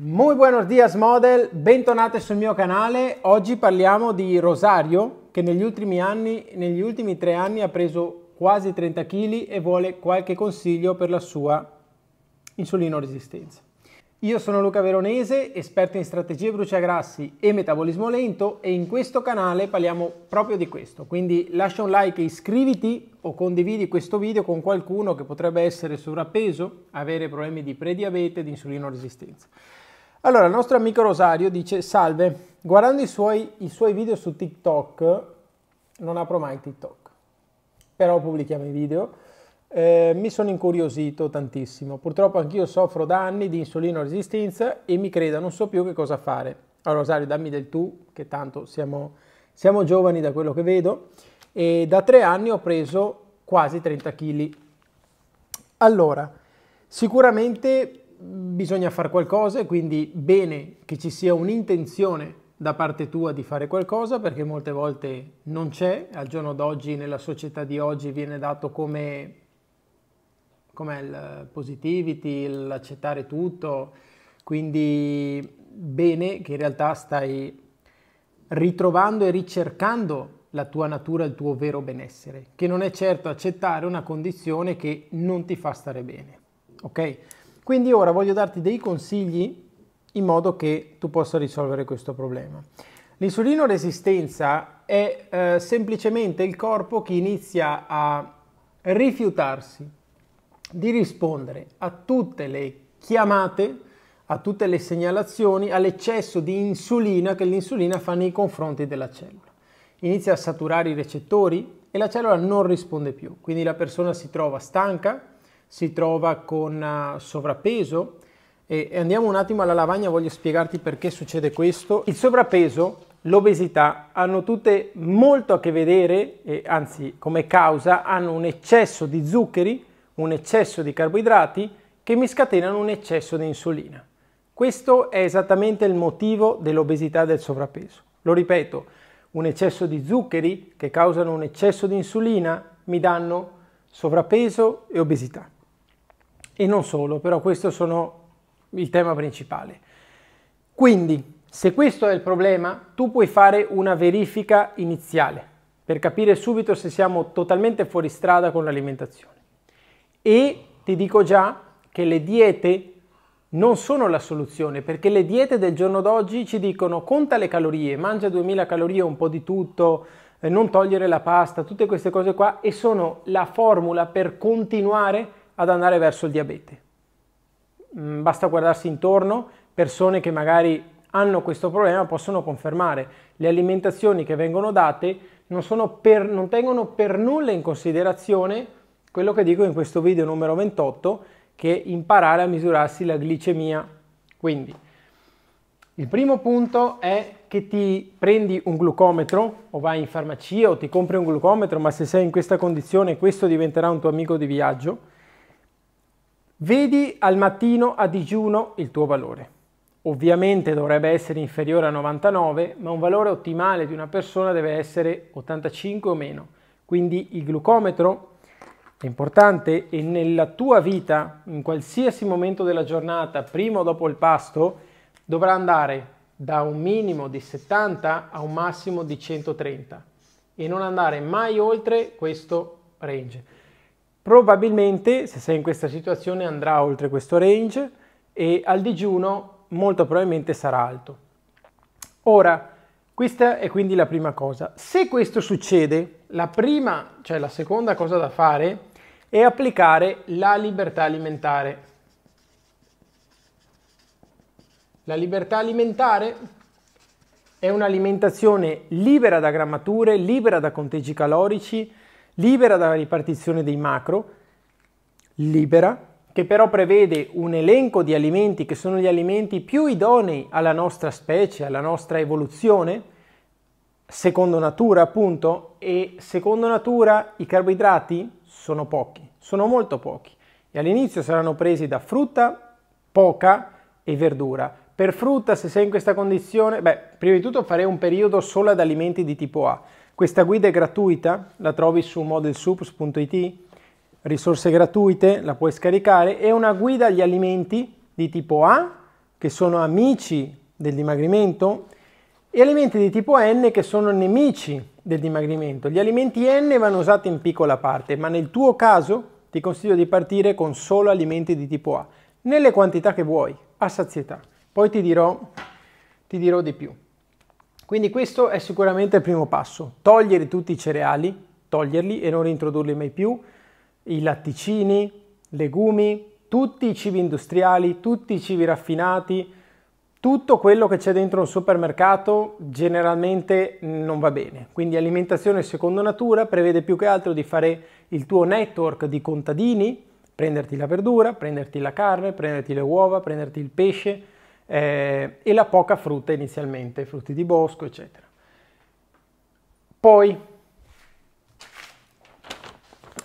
Muy buenos días model, bentornate sul mio canale. Oggi parliamo di Rosario che negli ultimi, anni, negli ultimi tre anni ha preso quasi 30 kg e vuole qualche consiglio per la sua insulino resistenza. Io sono Luca Veronese, esperto in strategie bruciagrassi e metabolismo lento e in questo canale parliamo proprio di questo. Quindi lascia un like e iscriviti o condividi questo video con qualcuno che potrebbe essere sovrappeso, avere problemi di prediabete e di insulino resistenza. Allora, il nostro amico Rosario dice, salve, guardando i suoi, i suoi video su TikTok, non apro mai TikTok, però pubblichiamo i video, eh, mi sono incuriosito tantissimo. Purtroppo anch'io soffro da anni di insulino resistenza e mi creda, non so più che cosa fare. Allora Rosario, dammi del tu, che tanto siamo, siamo giovani da quello che vedo. E da tre anni ho preso quasi 30 kg. Allora, sicuramente bisogna fare qualcosa e quindi bene che ci sia un'intenzione da parte tua di fare qualcosa perché molte volte non c'è, al giorno d'oggi nella società di oggi viene dato come, come il positivity, l'accettare tutto, quindi bene che in realtà stai ritrovando e ricercando la tua natura, il tuo vero benessere, che non è certo accettare una condizione che non ti fa stare bene, ok? Quindi ora voglio darti dei consigli in modo che tu possa risolvere questo problema. L'insulino resistenza è eh, semplicemente il corpo che inizia a rifiutarsi di rispondere a tutte le chiamate, a tutte le segnalazioni, all'eccesso di insulina che l'insulina fa nei confronti della cellula. Inizia a saturare i recettori e la cellula non risponde più, quindi la persona si trova stanca, si trova con eh, sovrappeso e andiamo un attimo alla lavagna, voglio spiegarti perché succede questo. Il sovrappeso, l'obesità hanno tutte molto a che vedere, e anzi come causa hanno un eccesso di zuccheri, un eccesso di carboidrati che mi scatenano un eccesso di insulina. Questo è esattamente il motivo dell'obesità e del sovrappeso. Lo ripeto, un eccesso di zuccheri che causano un eccesso di insulina mi danno sovrappeso e obesità e non solo, però questo sono il tema principale. Quindi, se questo è il problema, tu puoi fare una verifica iniziale per capire subito se siamo totalmente fuori strada con l'alimentazione. E ti dico già che le diete non sono la soluzione, perché le diete del giorno d'oggi ci dicono conta le calorie, mangia 2000 calorie, un po' di tutto, eh, non togliere la pasta, tutte queste cose qua, e sono la formula per continuare ad andare verso il diabete. Mm, basta guardarsi intorno, persone che magari hanno questo problema possono confermare. Le alimentazioni che vengono date non, per, non tengono per nulla in considerazione quello che dico in questo video numero 28, che è imparare a misurarsi la glicemia. Quindi, il primo punto è che ti prendi un glucometro o vai in farmacia o ti compri un glucometro, ma se sei in questa condizione questo diventerà un tuo amico di viaggio Vedi al mattino a digiuno il tuo valore. Ovviamente dovrebbe essere inferiore a 99, ma un valore ottimale di una persona deve essere 85 o meno. Quindi il glucometro è importante e nella tua vita, in qualsiasi momento della giornata, prima o dopo il pasto, dovrà andare da un minimo di 70 a un massimo di 130 e non andare mai oltre questo range. Probabilmente, se sei in questa situazione, andrà oltre questo range e al digiuno molto probabilmente sarà alto. Ora, questa è quindi la prima cosa. Se questo succede, la prima, cioè la seconda cosa da fare è applicare la libertà alimentare. La libertà alimentare è un'alimentazione libera da grammature, libera da conteggi calorici, libera dalla ripartizione dei macro, libera, che però prevede un elenco di alimenti che sono gli alimenti più idonei alla nostra specie, alla nostra evoluzione, secondo natura appunto, e secondo natura i carboidrati sono pochi, sono molto pochi e all'inizio saranno presi da frutta poca e verdura. Per frutta, se sei in questa condizione, beh, prima di tutto farei un periodo solo ad alimenti di tipo A, questa guida è gratuita, la trovi su modelsoups.it, risorse gratuite, la puoi scaricare, è una guida agli alimenti di tipo A, che sono amici del dimagrimento, e alimenti di tipo N che sono nemici del dimagrimento. Gli alimenti N vanno usati in piccola parte, ma nel tuo caso ti consiglio di partire con solo alimenti di tipo A, nelle quantità che vuoi, a sazietà. Poi ti dirò, ti dirò di più. Quindi questo è sicuramente il primo passo, togliere tutti i cereali, toglierli e non reintrodurli mai più, i latticini, legumi, tutti i cibi industriali, tutti i cibi raffinati, tutto quello che c'è dentro un supermercato generalmente non va bene, quindi alimentazione secondo natura prevede più che altro di fare il tuo network di contadini, prenderti la verdura, prenderti la carne, prenderti le uova, prenderti il pesce, eh, e la poca frutta inizialmente, frutti di bosco, eccetera. Poi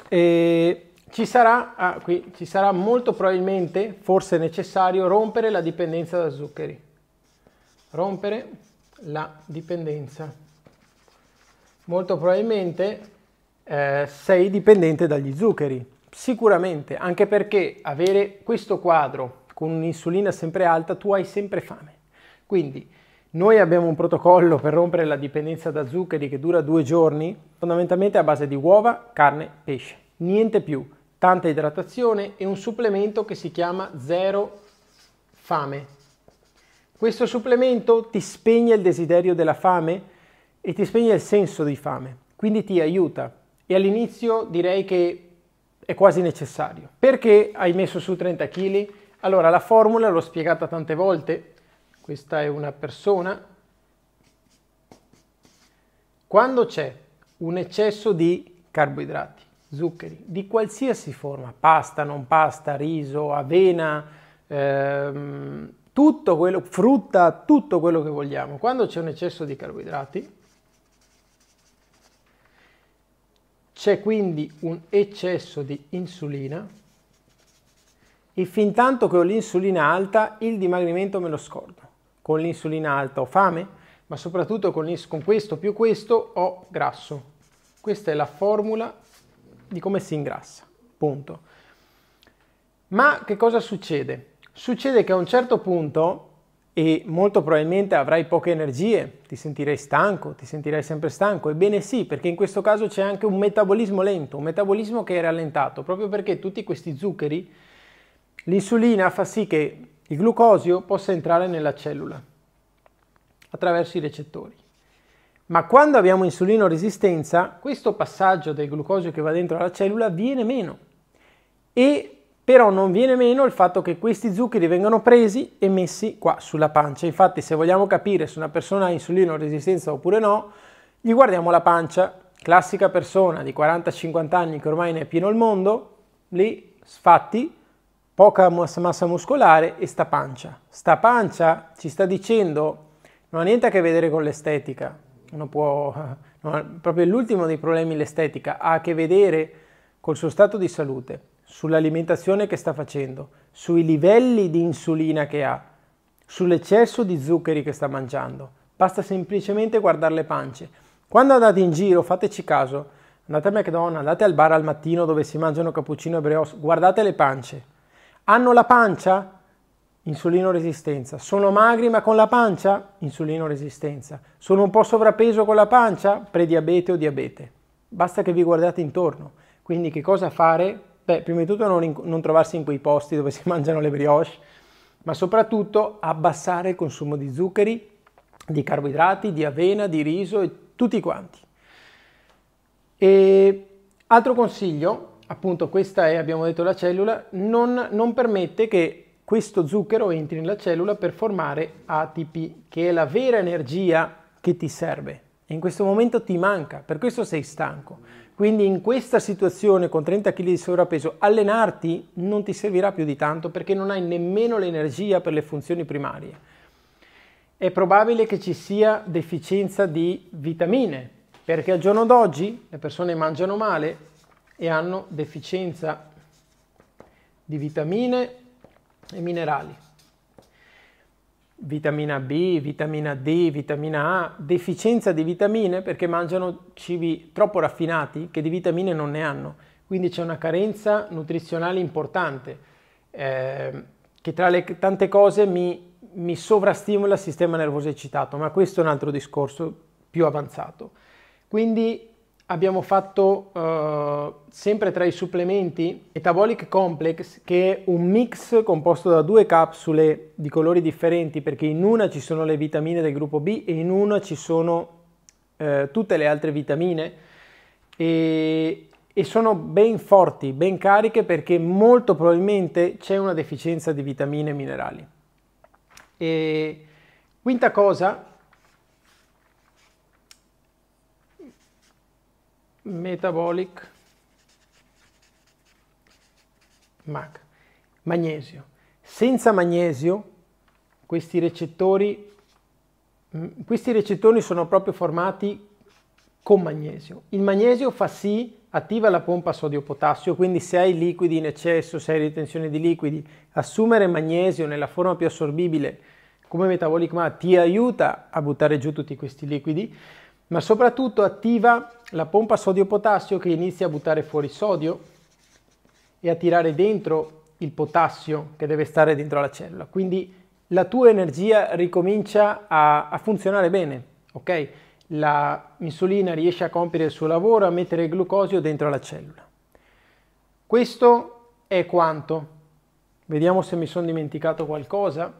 eh, ci, sarà, ah, qui, ci sarà molto probabilmente, forse necessario, rompere la dipendenza da zuccheri. Rompere la dipendenza. Molto probabilmente eh, sei dipendente dagli zuccheri, sicuramente, anche perché avere questo quadro con un'insulina sempre alta tu hai sempre fame. Quindi noi abbiamo un protocollo per rompere la dipendenza da zuccheri che dura due giorni, fondamentalmente a base di uova, carne, pesce, niente più, tanta idratazione e un supplemento che si chiama zero fame. Questo supplemento ti spegne il desiderio della fame e ti spegne il senso di fame, quindi ti aiuta e all'inizio direi che è quasi necessario. Perché hai messo su 30 kg? Allora, la formula l'ho spiegata tante volte, questa è una persona. Quando c'è un eccesso di carboidrati, zuccheri, di qualsiasi forma, pasta, non pasta, riso, avena, ehm, tutto quello, frutta, tutto quello che vogliamo, quando c'è un eccesso di carboidrati, c'è quindi un eccesso di insulina e fin tanto che ho l'insulina alta, il dimagrimento me lo scordo. Con l'insulina alta ho fame, ma soprattutto con, con questo più questo ho grasso. Questa è la formula di come si ingrassa. Punto. Ma che cosa succede? Succede che a un certo punto, e molto probabilmente avrai poche energie, ti sentirai stanco, ti sentirai sempre stanco. Ebbene sì, perché in questo caso c'è anche un metabolismo lento, un metabolismo che è rallentato, proprio perché tutti questi zuccheri L'insulina fa sì che il glucosio possa entrare nella cellula attraverso i recettori. Ma quando abbiamo insulino resistenza, questo passaggio del glucosio che va dentro la cellula viene meno. E però non viene meno il fatto che questi zuccheri vengano presi e messi qua sulla pancia. Infatti se vogliamo capire se una persona ha insulino resistenza oppure no, gli guardiamo la pancia. Classica persona di 40-50 anni che ormai ne è pieno il mondo, lì sfatti, poca massa muscolare e sta pancia. Sta pancia ci sta dicendo non ha niente a che vedere con l'estetica, uno può, no, proprio l'ultimo dei problemi l'estetica, ha a che vedere col suo stato di salute, sull'alimentazione che sta facendo, sui livelli di insulina che ha, sull'eccesso di zuccheri che sta mangiando. Basta semplicemente guardare le pance. Quando andate in giro, fateci caso, andate a McDonald's, andate al bar al mattino dove si mangiano cappuccino e brioche, guardate le pance hanno la pancia? Insulino resistenza. Sono magri ma con la pancia? Insulino resistenza. Sono un po' sovrappeso con la pancia? Prediabete o diabete. Basta che vi guardate intorno. Quindi che cosa fare? Beh, prima di tutto non, non trovarsi in quei posti dove si mangiano le brioche, ma soprattutto abbassare il consumo di zuccheri, di carboidrati, di avena, di riso e tutti quanti. E altro consiglio appunto questa è, abbiamo detto, la cellula, non, non permette che questo zucchero entri nella cellula per formare ATP, che è la vera energia che ti serve. E in questo momento ti manca, per questo sei stanco. Quindi in questa situazione con 30 kg di sovrappeso allenarti non ti servirà più di tanto perché non hai nemmeno l'energia per le funzioni primarie. È probabile che ci sia deficienza di vitamine, perché al giorno d'oggi le persone mangiano male, e hanno deficienza di vitamine e minerali. Vitamina B, vitamina D, vitamina A, deficienza di vitamine perché mangiano cibi troppo raffinati che di vitamine non ne hanno. Quindi c'è una carenza nutrizionale importante eh, che tra le tante cose mi, mi sovrastimola il sistema nervoso eccitato, ma questo è un altro discorso più avanzato. Quindi abbiamo fatto eh, sempre tra i supplementi Metabolic Complex che è un mix composto da due capsule di colori differenti perché in una ci sono le vitamine del gruppo B e in una ci sono eh, tutte le altre vitamine e, e sono ben forti, ben cariche perché molto probabilmente c'è una deficienza di vitamine e minerali. E quinta cosa metabolic MAC. Magnesio. Senza magnesio questi recettori, mm, questi recettori sono proprio formati con magnesio. Il magnesio fa sì, attiva la pompa sodio-potassio, quindi se hai liquidi in eccesso, se hai ritenzione di liquidi, assumere magnesio nella forma più assorbibile come metabolic MAC ti aiuta a buttare giù tutti questi liquidi ma soprattutto attiva la pompa sodio-potassio che inizia a buttare fuori sodio e a tirare dentro il potassio che deve stare dentro la cellula. Quindi la tua energia ricomincia a, a funzionare bene, ok? La insulina riesce a compiere il suo lavoro, a mettere il glucosio dentro la cellula. Questo è quanto. Vediamo se mi sono dimenticato qualcosa.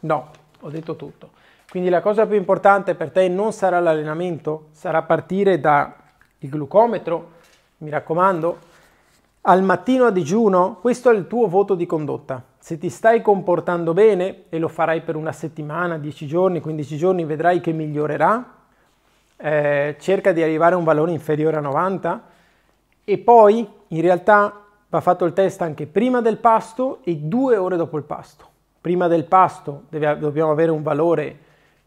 No, ho detto tutto. Quindi la cosa più importante per te non sarà l'allenamento, sarà partire dal glucometro, mi raccomando, al mattino a digiuno, questo è il tuo voto di condotta. Se ti stai comportando bene, e lo farai per una settimana, 10 giorni, 15 giorni, vedrai che migliorerà, eh, cerca di arrivare a un valore inferiore a 90 e poi in realtà va fatto il test anche prima del pasto e due ore dopo il pasto prima del pasto deve, dobbiamo avere un valore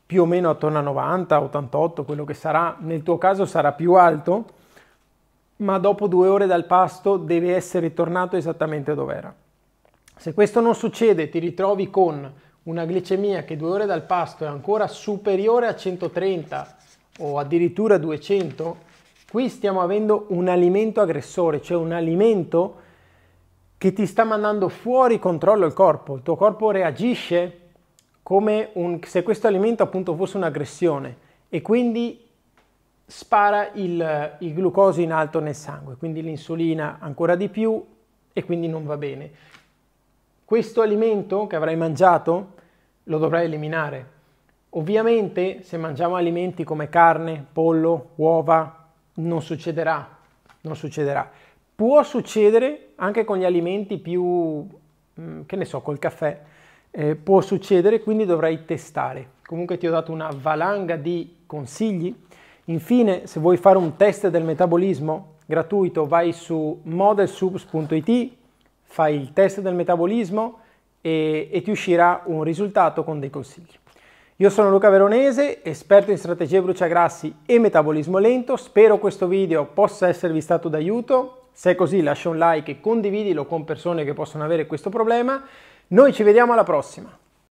più o meno attorno a 90, 88, quello che sarà, nel tuo caso sarà più alto, ma dopo due ore dal pasto deve essere tornato esattamente dove era. Se questo non succede ti ritrovi con una glicemia che due ore dal pasto è ancora superiore a 130 o addirittura 200, qui stiamo avendo un alimento aggressore, cioè un alimento che ti sta mandando fuori controllo il corpo, il tuo corpo reagisce come un, se questo alimento appunto fosse un'aggressione e quindi spara il, il glucosio in alto nel sangue, quindi l'insulina ancora di più e quindi non va bene. Questo alimento che avrai mangiato lo dovrai eliminare. Ovviamente se mangiamo alimenti come carne, pollo, uova, non succederà, non succederà. Può succedere anche con gli alimenti più, mm, che ne so, col caffè, eh, può succedere, quindi dovrai testare. Comunque ti ho dato una valanga di consigli. Infine, se vuoi fare un test del metabolismo gratuito, vai su modelsubs.it, fai il test del metabolismo e, e ti uscirà un risultato con dei consigli. Io sono Luca Veronese, esperto in strategie bruciagrassi e metabolismo lento. Spero questo video possa esservi stato d'aiuto se è così lascia un like e condividilo con persone che possono avere questo problema. Noi ci vediamo alla prossima!